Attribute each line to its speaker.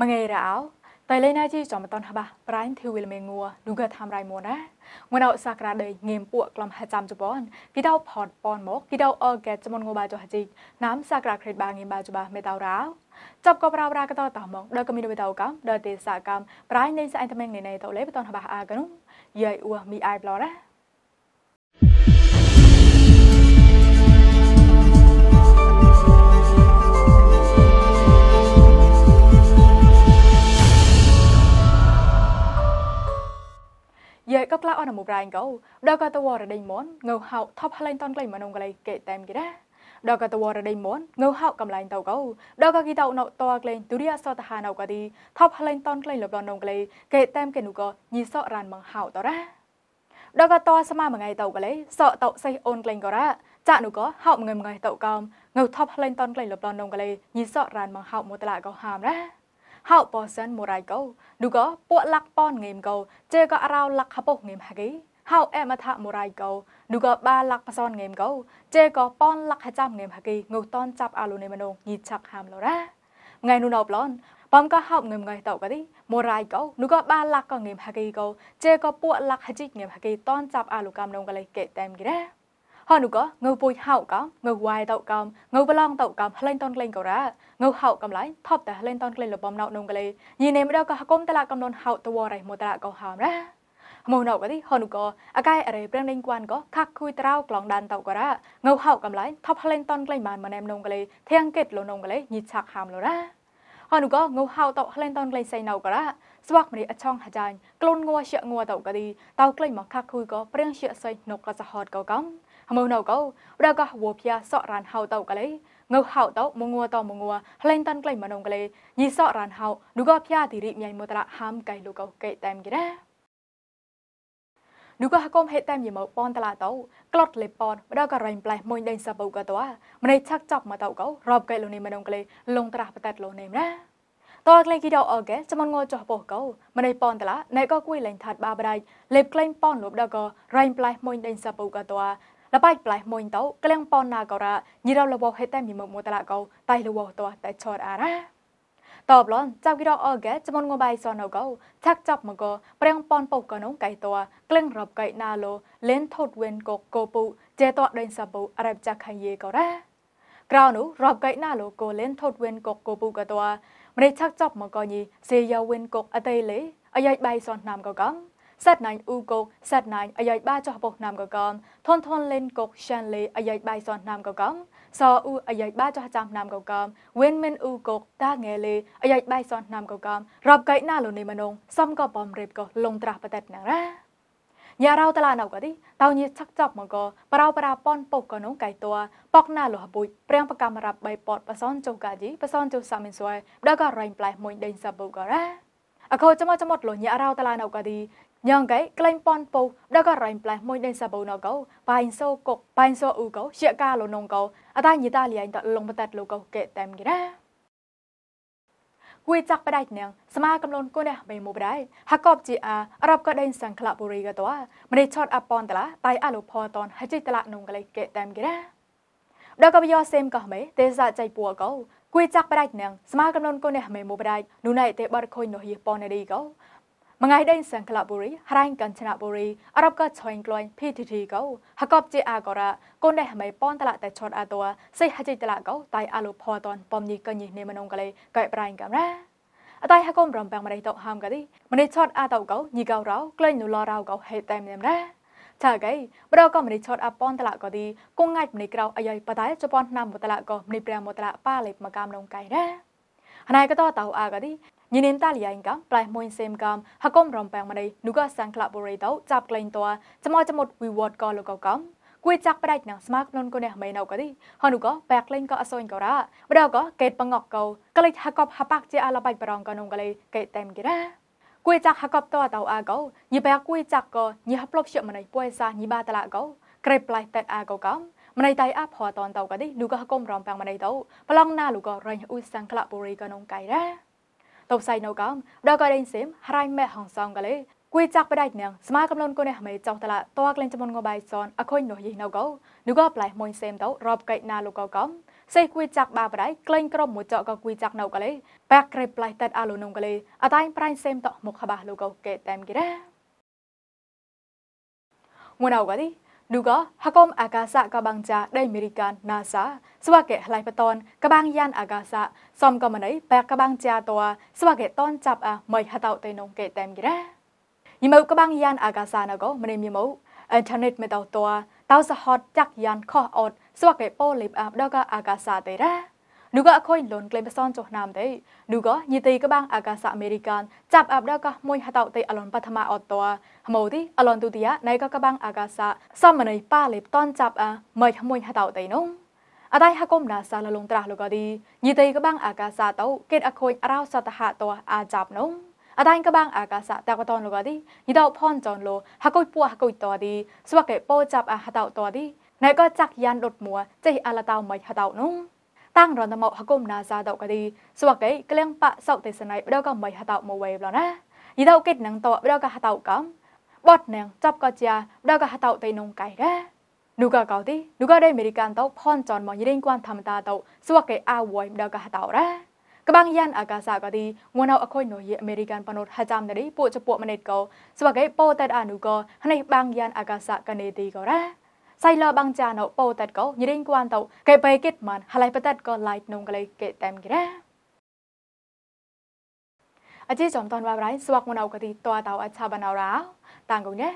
Speaker 1: មងៃរោតៃលេណាជីចំតនហបាប្រៃធីវិលមេងัวឌូកាថាំរៃមួណាងួនអោសាក្រាដេងេមពួកក្លំហចាំជប៉ុនគីដៅផតប៉ុនមកគីដៅអកេចំងូបាចោហជីណាំសាក្រាក្រេតបាងេមបាចបាមេតៅរោចាប់ក៏ប្រាប្រាកតតមកដល់កមីនបតៅកម្មដល់ទេសកម្មប្រៃនៃសអៃតមេងនៃនៃតលេបតនហបាអាកនុយាយអ៊ូមីអាយប្លោណាអត់មកប្រែងកោដល់ក៏ទៅវរដេញមនងើហៅថប់ហលែងតនក្លែងមនុងក្លែងកេតែមគេដែរដល់ក៏ទៅវរដេញមនងើហៅកំឡែងទៅកោដល់ក៏គីទៅនៅតក្លែងទុរិយសតហានៅក៏ទីថប់ហលែងតនក្លែងលបនងក្លែងកេតែមគេនោះក៏ញីសក់រានមងហៅតរ៉ាដល់ក៏តស្មាមួយថ្ងៃទៅក្លែងសក់ទៅសេះអូនក្លែងក៏រ៉ាចាក់នោះក៏ហៅងើមងៃទៅកំងើថប់ហលែងតនក្លែងលបនងក្លែងញីសក់រានមងហៅមកតឡាក៏ហាមរ៉ាហៅបោះសិនមូរ៉ៃកោឌូកោពួកលាក់ប៉នងេមកោជេកោរោលាក់ហបុងេមហាគីហៅអេមថាមូរ៉ៃកោឌូកោបាលាក់ប៉សនងេមកោជេកោប៉នលាក់ហចាំងេមហាគីងូតនចាប់អាលូនេមណងញីឆាក់ហាមឡរ៉ាងៃនុណោប្លន់បំក៏ហប់ងឹមងៃតោកទីមរៃកោនោះក៏បាលាក់ក៏ងឹមហាគីកោជេក៏ពួកលាក់ហជីងឹមហាគីតនចាប់អាលូកម្មនងកលេកេតែមគីរ៉ាហនុកងើពួយហៅកំងើវាយតោកំងើប្លងតោកំហលេងតនក្លែងក៏រ៉ាងើហៅកំឡៃថប់តែហលេងតនក្លែងលបំណៅនងក្លែងញីនេមដកក៏គុំតឡាកំននហៅតវរៃមតឡាក៏ហោមរ៉ាមោណៅក៏ទីហនុកអកាយអរេប្រឹងលេងគួនក៏ខាក់គួយត្រៅក្លងដានតោក៏រ៉ាងើហៅកំឡៃថប់ហលេងតនក្លែងបានមណែមនងក្លែងធៀងកេតលនងក្លែងញីឆាក់ហាមលរ៉ាហនុកងើហៅតោហលេងតនក្លែងសៃណៅក៏រ៉ាស្វាក់មរីអឆងហាចាញ់ក្លូនងัวជាងัวតោក៏ទីតោក្លែងមកខាក់គួយក៏ប្រឹងជាសៃនុកក៏សហតក៏កំមៅនៅកោរកវភះសក់រានហៅតោកលេងើហៅតោមងัวតោមងัวហលែងតាន់ក្លែងមនងកលេញីសក់រានហៅឌូកោភះទីរីមៃមតរហាំកៃលូកោកេតែមគិរ៉ាឌូកោហកុំហេតែមយីមកប៉ុនតឡាតោក្លត់លេប៉ុនរករៃផ្លែមួយដេញសាបោកោតោម្នៃឆាក់ចប់មកតោកោរបកៃលូនីមនងកលេលងត្រាស់បតាត់លូនេមណាតើក្លែងគីដោអូកេចមងចោះបោះកោម្នៃប៉ុនតឡាណៃកោគួយលែងថាត់បាបរៃលេបក្លែងប៉ុនលូបដកោរៃផ្លែមួយដេញសាបោកោតោលបាយប្លៃមួយទៅក្លៀងប៉ុនណាក៏រ៉ាញីរ៉លវហេតែមីមកមួតឡាកោតៃលវតោតែឆរអរ៉ាតបឡនចាប់គិរអកែចមនងបាយសនកោឆាក់ចាប់មកប្រៀងប៉ុនបោកនងកៃតោក្លៀងរបកៃណាឡូលេនថូតវេនកកោពុជេតោដេនសបុអរ៉ាប់ចាក់ខៃយេក៏រ៉ាក្រៅនោះរបកៃណាឡូកោលេនថូតវេនកកោពុកតោម្រេឆាក់ចាប់មកញីសេយ៉ាវេនកកអតៃលេអាយ៉ៃបាយសនណាមកកំសាត់ណាញ់អ៊ូកុកសាត់ណាញ់អាយ៉ៃបាចោះបុកណាំកកំថនថនលេនកុកឆានលេអាយ៉ៃបាយសនណាំកកំសអ៊ូអាយ៉ៃបាចោះចាំណាំកកំវិនមិនអ៊ូកុកតាងែលេអាយ៉ៃបាយសនណាំកកំរាប់កៃណាលូនីមនងសំក៏បំរេបក៏លងត្រាស់បតេតណាងរ៉ាញ៉ារោតឡាណៅក៏ទីតោញីឆាក់ចប់មកក៏ប្រោប្រោប៉ុនពុកក៏នងកៃតัวប៉កណាលហបុយព្រាំងប្រកម្មរាប់បៃពតបសនចុកាជីបសនចុសាមិនស្វ័យដល់ក៏រែងផ្លែមួយដេញសាបុកក៏រ៉ាអកោចមចមត់លញ៉ារោតឡាណៅក៏ទីញ៉ងកែក្លែងប៉ុនពូដកររៃផ្លែមួយដេសាបូណកោបៃសូកុកបៃសូអ៊ូកោជាកាលូនងកោអតាញីតាលីអៃតលងបតាត់លូកោកែតែមគីរ៉ាគួយចាក់បដៃញ៉ងស្មាកំលូនគូនេះបៃមូបដៃហកបជីអារ៉បកដេសង្ខ្លាបុរីកតោម្នេះឆតអប៉ុនតឡាតៃអលូផតនហចិតឡានងកលេកែតែមគីរ៉ាដកបយោសេមកោមេទេសៈចៃពូកោគួយចាក់បដៃញ៉ងស្មាកំលូនគូនេះមេមូបដៃនុណៃទេបរខុញនោះយីប៉ុននេះកោមងៃដេញសង្កលបុរីហរ៉ៃកញ្ចនបុរីអរ៉ាប់កឆៃក្លាញ់ PTT កោហកបជាអាករៈកូនដេះហមៃប៉នតលតែឆតអាតវសៃហចិតលកោតៃអាលុផតនបំញីកញីនេមនងកលេកែប្រៃកំរ៉ាអតៃហកុំរំបាំងមរៃតោហាំកាឌីមនេះឆតអាតវកោញីកោរោក្លែងនុលរោកោហេតែមនេមរ៉ាឆាកៃប្រកមនីឆតអបនតលកោទីគងងាច់មនីក្រៅអាយបតៃជប៉ុនណាមតលកោមនីប្រាមតលប៉ាលេមកកាមនងកៃរ៉ាណៃកតតៅអាកាឌីញនិនតាលីយ៉ៃកំប្រៃមួយសេមកំហកុំរំប៉ាំងមនីនូកសាំងក្លាបូរេតោចាប់ក្លែងតោចមោចមុតវីវតកលកកំគួយចាក់ប្រាច់នឹងស្មាកលុនកូនះមេណៅក៏ទីហនុក៏បែកលេងក៏អសូនក៏រ៉ាបដកក៏កេតបងកកោក្លេចហកប ហបាក់ជាអឡបៃប្រងក៏នំក្លេកេតតែមគេរ៉ាគួយចាក់ហកបតតៅអាកោញីបែកគួយចាក់ក៏ញីហប្លប់ជាមណៃពួយសាញីបាតឡាកោក្រេប្លៃតេតអាកោកំម្នៃតៃអាផតនតៅក៏ទីលូក៏ហកុំរំប៉ាំងម្នៃតៅប្លង់ណាលូក៏រែងអ៊ូសាំងក្លាបូរីក៏នំកៃរ៉ាតបសៃនៅកំដកដេងសេមរៃមេហងសងកលេគួយចាក់បដៃញងស្មាកំលូនគូនេះហមេចោះតឡាតក្លែងចមុនងបាយសនអខុញនោះយីនៅកោនោះក៏ប្លែមួយសេមទៅរອບកែកណាលោកកោកំសេះគួយចាក់បាបដៃក្លែងក្រុមមួយចោក៏គួយចាក់នៅកលេបាក់ក្រេប្លែតេតអាលូនងកលេអតៃប្រៃសេមតមកខបាលោកកោកែតែមគិរ៉ាមួយនៅកោទីดูก็ฮักอมอากาศกบังจาได้เมริกันนาซาสวากเกะไหลปตอนกบังยานอากาศซอมก็มันไดแปกบังจาตัวสวากเกะต้อนจับอะไม่ฮะเต่าเตนงเกะเต็มกี่แร่ยิมเอากบังยานอากาศนะก็มันได้มีมูอินเทอร์เน็ตไม่เต่าตัวเต่าสะฮอตจักยานข้ออดสวากเกะโปลิบอะดอกก็อากาศเตระนูก็ค่อยหล่นเกลไปซ่อนจกนามได้นูก็ยีตีก็บ้างอากาศอเมริกันจับอับดก็มวยหัตเอาตีอลอนปัทมาอดตัวหมูที่อลอนตุติยะในก็กบ้างอากาศซ่อมมาในป้าเล็บต้อนจับอ่ะมวยมวยหัตเอาตีนุ่งអតៃហកុំដាសាលលងត្រាស់លកឌីយីតៃកបាំងអាកាសាតោកេតអខូនរោសតហតោអាចាប់នងអតៃកបាំងអាកាសតកតនលកឌីយីតោផនចនលហកុយពួហកុយតោឌីស្វកេពោចាប់អាហតោតោឌីណៃក៏ចាក់យ៉ានដុតមួចេះអលតោមិនហតោនងตั้งรอนตมอฮกุมนาซาดอกดีสวักเกเกลียงปะสอกเตสไนเดอกไม่ฮัตเอาโมเวบลนะยีเดากิดนังตอเดอกฮัตเอากัมบอดนังจับกอจียเดอกฮัตเอาเตนงไก่แกนูกาเกาตีนูกาได้เมริกันตอพอนจอนมอยีเด้งกวนธรรมตาตอสวักเกอาวอยเดอกฮัตเอาแรកបាំងយ៉ាងអាកាសាក៏ទីងួនអអខុយនុយអមេរិកានបណុតហាចាំដែរពួកចពួកមណិតក៏ស្វកេពោតេតអនុក៏នេះបាំងយ៉ាងអាកាសាកនេទីក៏រ៉ាไซลอบังจาโนโปตัดก็ยิริงกวนเตาเกไปกิดมันฮะไลปตัดก็ไลท์นงก็เลยเกตแตมกิระอาจีจอมตอนวาไรสวักมนเอากติตัวเตาอัชาบานาวราวต่างกันเนี่ย